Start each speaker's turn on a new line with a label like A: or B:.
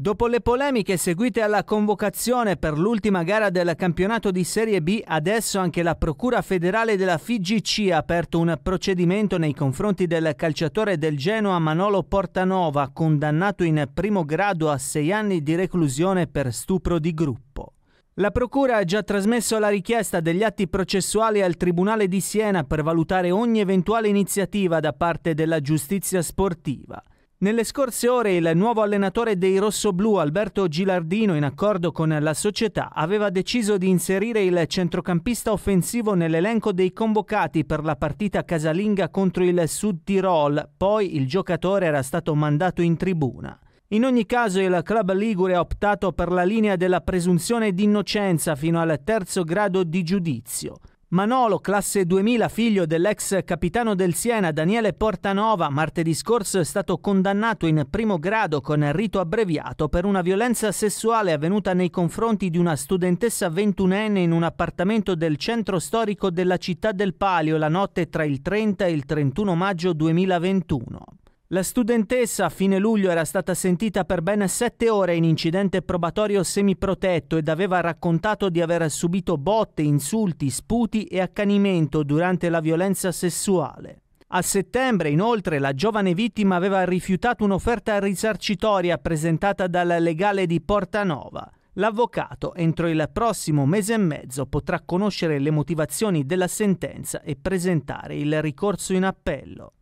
A: Dopo le polemiche seguite alla convocazione per l'ultima gara del campionato di Serie B, adesso anche la Procura federale della FIGC ha aperto un procedimento nei confronti del calciatore del Genoa Manolo Portanova, condannato in primo grado a sei anni di reclusione per stupro di gruppo. La Procura ha già trasmesso la richiesta degli atti processuali al Tribunale di Siena per valutare ogni eventuale iniziativa da parte della giustizia sportiva. Nelle scorse ore il nuovo allenatore dei rossoblù Alberto Gilardino, in accordo con la società, aveva deciso di inserire il centrocampista offensivo nell'elenco dei convocati per la partita casalinga contro il Sud Tirol, poi il giocatore era stato mandato in tribuna. In ogni caso il club ligure ha optato per la linea della presunzione d'innocenza fino al terzo grado di giudizio. Manolo, classe 2000, figlio dell'ex capitano del Siena Daniele Portanova, martedì scorso è stato condannato in primo grado con rito abbreviato per una violenza sessuale avvenuta nei confronti di una studentessa ventunenne in un appartamento del centro storico della città del Palio la notte tra il 30 e il 31 maggio 2021. La studentessa a fine luglio era stata sentita per ben sette ore in incidente probatorio semiprotetto ed aveva raccontato di aver subito botte, insulti, sputi e accanimento durante la violenza sessuale. A settembre, inoltre, la giovane vittima aveva rifiutato un'offerta risarcitoria presentata dal legale di Portanova. L'avvocato entro il prossimo mese e mezzo potrà conoscere le motivazioni della sentenza e presentare il ricorso in appello.